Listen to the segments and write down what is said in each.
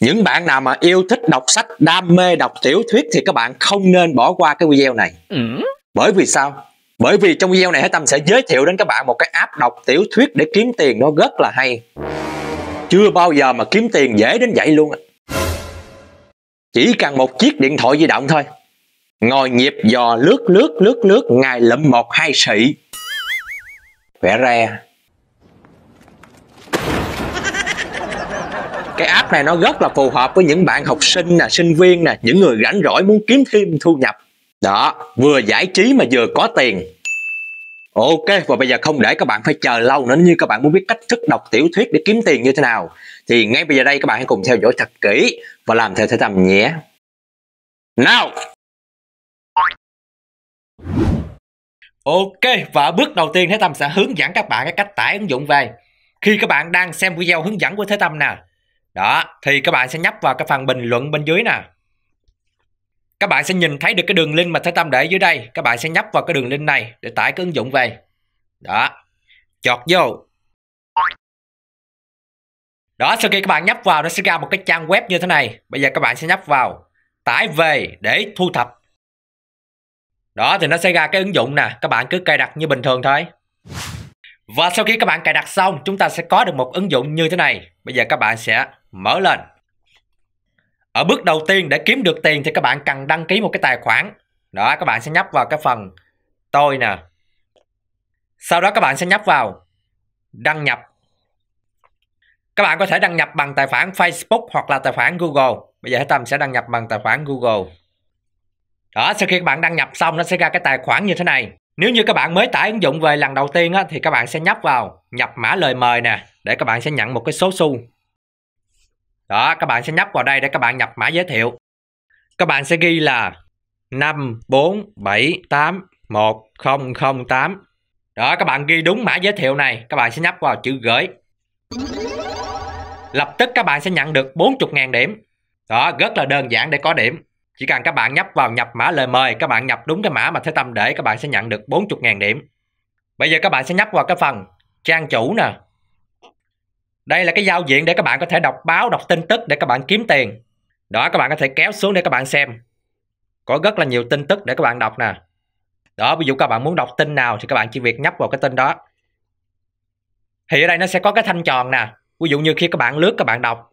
những bạn nào mà yêu thích đọc sách đam mê đọc tiểu thuyết thì các bạn không nên bỏ qua cái video này ừ. bởi vì sao bởi vì trong video này Hải Tâm sẽ giới thiệu đến các bạn một cái app đọc tiểu thuyết để kiếm tiền nó rất là hay chưa bao giờ mà kiếm tiền dễ đến vậy luôn chỉ cần một chiếc điện thoại di động thôi ngồi nhịp dò lướt lướt lướt lướt ngày lụm một hai sị vẽ ra cái app này nó rất là phù hợp với những bạn học sinh nè sinh viên nè những người rảnh rỗi muốn kiếm thêm thu nhập đó vừa giải trí mà vừa có tiền Ok, và bây giờ không để các bạn phải chờ lâu nữa như các bạn muốn biết cách thức đọc tiểu thuyết để kiếm tiền như thế nào thì ngay bây giờ đây các bạn hãy cùng theo dõi thật kỹ và làm theo thế tầm nhé. Nào! Ok, và bước đầu tiên Thế Tâm sẽ hướng dẫn các bạn cái cách tải ứng dụng về. Khi các bạn đang xem video hướng dẫn của Thế Tâm nè, đó, thì các bạn sẽ nhấp vào cái phần bình luận bên dưới nè. Các bạn sẽ nhìn thấy được cái đường link mà Thế Tâm để dưới đây. Các bạn sẽ nhấp vào cái đường link này để tải cái ứng dụng về. Đó, chọt vô. Đó, sau khi các bạn nhấp vào nó sẽ ra một cái trang web như thế này. Bây giờ các bạn sẽ nhấp vào tải về để thu thập. Đó thì nó sẽ ra cái ứng dụng nè, các bạn cứ cài đặt như bình thường thôi. Và sau khi các bạn cài đặt xong, chúng ta sẽ có được một ứng dụng như thế này. Bây giờ các bạn sẽ mở lên. Ở bước đầu tiên để kiếm được tiền thì các bạn cần đăng ký một cái tài khoản. Đó, các bạn sẽ nhấp vào cái phần tôi nè. Sau đó các bạn sẽ nhấp vào đăng nhập. Các bạn có thể đăng nhập bằng tài khoản Facebook hoặc là tài khoản Google. Bây giờ Tâm sẽ đăng nhập bằng tài khoản Google. Đó, sau khi các bạn đăng nhập xong nó sẽ ra cái tài khoản như thế này. Nếu như các bạn mới tải ứng dụng về lần đầu tiên á, thì các bạn sẽ nhấp vào nhập mã lời mời nè để các bạn sẽ nhận một cái số xu. Đó, các bạn sẽ nhấp vào đây để các bạn nhập mã giới thiệu. Các bạn sẽ ghi là 54781008. Đó, các bạn ghi đúng mã giới thiệu này, các bạn sẽ nhấp vào chữ gửi. Lập tức các bạn sẽ nhận được 40.000 điểm. Đó, rất là đơn giản để có điểm. Chỉ cần các bạn nhấp vào nhập mã lời mời, các bạn nhập đúng cái mã mà Thế Tâm để các bạn sẽ nhận được 40.000 điểm. Bây giờ các bạn sẽ nhấp vào cái phần trang chủ nè. Đây là cái giao diện để các bạn có thể đọc báo, đọc tin tức để các bạn kiếm tiền. Đó các bạn có thể kéo xuống để các bạn xem. Có rất là nhiều tin tức để các bạn đọc nè. Đó, ví dụ các bạn muốn đọc tin nào thì các bạn chỉ việc nhấp vào cái tin đó. Thì ở đây nó sẽ có cái thanh tròn nè. Ví dụ như khi các bạn lướt các bạn đọc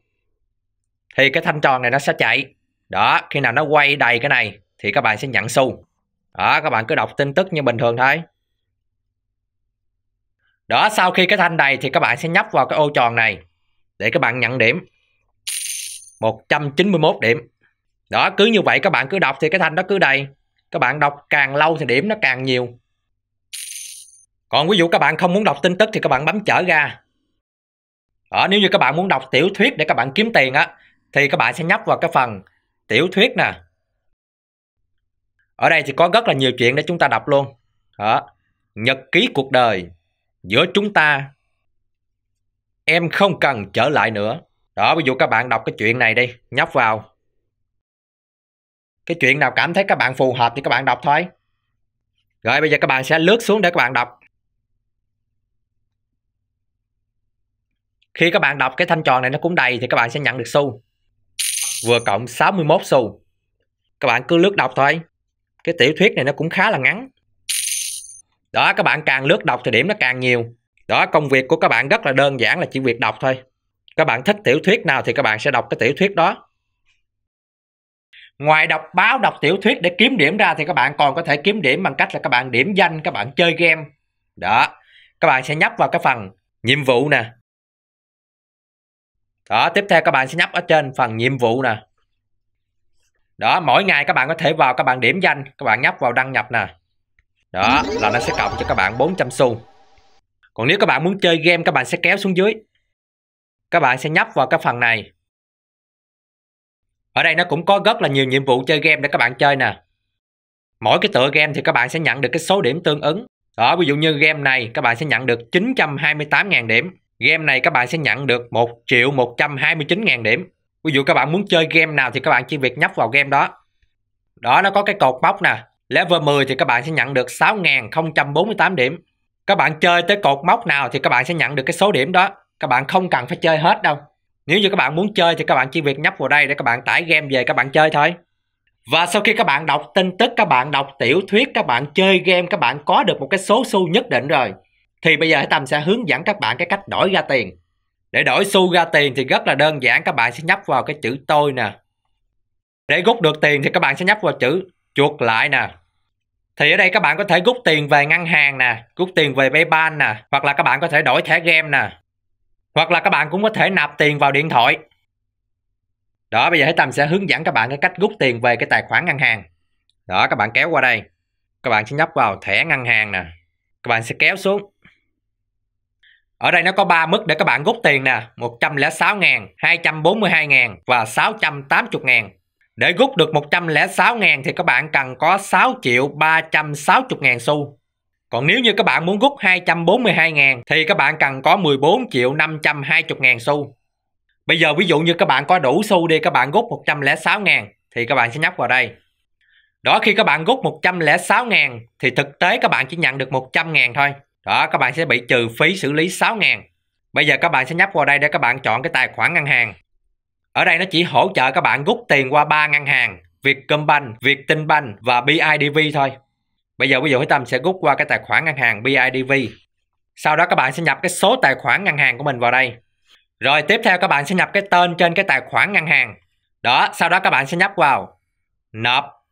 thì cái thanh tròn này nó sẽ chạy đó khi nào nó quay đầy cái này thì các bạn sẽ nhận xu đó các bạn cứ đọc tin tức như bình thường thôi đó sau khi cái thanh đầy thì các bạn sẽ nhấp vào cái ô tròn này để các bạn nhận điểm 191 điểm đó cứ như vậy các bạn cứ đọc thì cái thanh đó cứ đầy các bạn đọc càng lâu thì điểm nó càng nhiều còn ví dụ các bạn không muốn đọc tin tức thì các bạn bấm trở ra đó, nếu như các bạn muốn đọc tiểu thuyết để các bạn kiếm tiền á thì các bạn sẽ nhấp vào cái phần tiểu thuyết nè ở đây thì có rất là nhiều chuyện để chúng ta đọc luôn đó nhật ký cuộc đời giữa chúng ta em không cần trở lại nữa đó ví dụ các bạn đọc cái chuyện này đi nhấp vào cái chuyện nào cảm thấy các bạn phù hợp thì các bạn đọc thôi rồi bây giờ các bạn sẽ lướt xuống để các bạn đọc khi các bạn đọc cái thanh tròn này nó cũng đầy thì các bạn sẽ nhận được xu vừa cộng 61 xu. Các bạn cứ lướt đọc thôi. Cái tiểu thuyết này nó cũng khá là ngắn. Đó, các bạn càng lướt đọc thì điểm nó càng nhiều. Đó, công việc của các bạn rất là đơn giản là chỉ việc đọc thôi. Các bạn thích tiểu thuyết nào thì các bạn sẽ đọc cái tiểu thuyết đó. Ngoài đọc báo, đọc tiểu thuyết để kiếm điểm ra thì các bạn còn có thể kiếm điểm bằng cách là các bạn điểm danh, các bạn chơi game. Đó, các bạn sẽ nhấp vào cái phần nhiệm vụ nè, đó tiếp theo các bạn sẽ nhấp ở trên phần nhiệm vụ nè đó mỗi ngày các bạn có thể vào các bạn điểm danh các bạn nhấp vào đăng nhập nè đó là nó sẽ cộng cho các bạn 400 xu còn nếu các bạn muốn chơi game các bạn sẽ kéo xuống dưới các bạn sẽ nhấp vào cái phần này ở đây nó cũng có rất là nhiều nhiệm vụ chơi game để các bạn chơi nè mỗi cái tựa game thì các bạn sẽ nhận được cái số điểm tương ứng đó ví dụ như game này các bạn sẽ nhận được 928.000 điểm Game này các bạn sẽ nhận được 1 triệu 129 ngàn điểm. Ví dụ các bạn muốn chơi game nào thì các bạn chỉ việc nhấp vào game đó. Đó nó có cái cột mốc nè. Level 10 thì các bạn sẽ nhận được 6.048 điểm. Các bạn chơi tới cột mốc nào thì các bạn sẽ nhận được cái số điểm đó. Các bạn không cần phải chơi hết đâu. Nếu như các bạn muốn chơi thì các bạn chỉ việc nhấp vào đây để các bạn tải game về các bạn chơi thôi. Và sau khi các bạn đọc tin tức, các bạn đọc tiểu thuyết, các bạn chơi game, các bạn có được một cái số xu nhất định rồi thì bây giờ Tâm sẽ hướng dẫn các bạn cái cách đổi ra tiền. Để đổi xu ra tiền thì rất là đơn giản, các bạn sẽ nhấp vào cái chữ tôi nè. Để rút được tiền thì các bạn sẽ nhấp vào chữ chuột lại nè. Thì ở đây các bạn có thể rút tiền về ngân hàng nè, rút tiền về PayPal nè, hoặc là các bạn có thể đổi thẻ game nè. Hoặc là các bạn cũng có thể nạp tiền vào điện thoại. Đó, bây giờ Hải Tâm sẽ hướng dẫn các bạn cái cách rút tiền về cái tài khoản ngân hàng. Đó, các bạn kéo qua đây. Các bạn sẽ nhấp vào thẻ ngân hàng nè. Các bạn sẽ kéo xuống. Ở đây nó có 3 mức để các bạn rút tiền nè, 106 ngàn, 242 ngàn và 680 ngàn. Để rút được 106 ngàn thì các bạn cần có 6 triệu 360 ngàn xu. Còn nếu như các bạn muốn rút 242 ngàn thì các bạn cần có 14 triệu 520 ngàn xu. Bây giờ ví dụ như các bạn có đủ xu đi các bạn rút 106 ngàn thì các bạn sẽ nhấp vào đây. Đó khi các bạn rút 106 ngàn thì thực tế các bạn chỉ nhận được 100 ngàn thôi. Đó, các bạn sẽ bị trừ phí xử lý 6 000 Bây giờ các bạn sẽ nhấp vào đây để các bạn chọn cái tài khoản ngân hàng. Ở đây nó chỉ hỗ trợ các bạn rút tiền qua ba ngân hàng, Vietcombank, Vietinbank và BIDV thôi. Bây giờ ví dụ Hải Tâm sẽ rút qua cái tài khoản ngân hàng BIDV. Sau đó các bạn sẽ nhập cái số tài khoản ngân hàng của mình vào đây. Rồi tiếp theo các bạn sẽ nhập cái tên trên cái tài khoản ngân hàng. Đó, sau đó các bạn sẽ nhấp vào nộp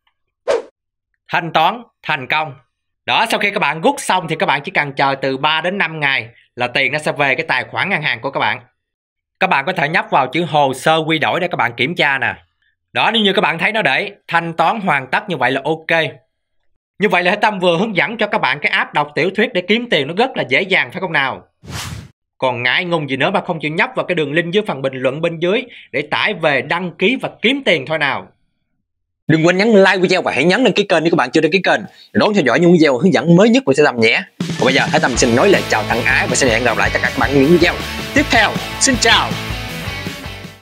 thanh toán thành công. Đó, sau khi các bạn rút xong thì các bạn chỉ cần chờ từ 3 đến 5 ngày là tiền nó sẽ về cái tài khoản ngân hàng của các bạn. Các bạn có thể nhấp vào chữ hồ sơ quy đổi để các bạn kiểm tra nè. Đó, nếu như các bạn thấy nó để thanh toán hoàn tất như vậy là ok. Như vậy là Hải Tâm vừa hướng dẫn cho các bạn cái app đọc tiểu thuyết để kiếm tiền nó rất là dễ dàng phải không nào? Còn ngại ngùng gì nữa mà không chịu nhấp vào cái đường link dưới phần bình luận bên dưới để tải về đăng ký và kiếm tiền thôi nào đừng quên nhấn like video và hãy nhấn đăng ký kênh nếu các bạn chưa đăng ký kênh đón theo dõi những video hướng dẫn mới nhất của sẽ làm nhé còn bây giờ Thái Tâm xin nói lời chào thân ái và xin hẹn gặp lại tất cả các bạn những video tiếp theo xin chào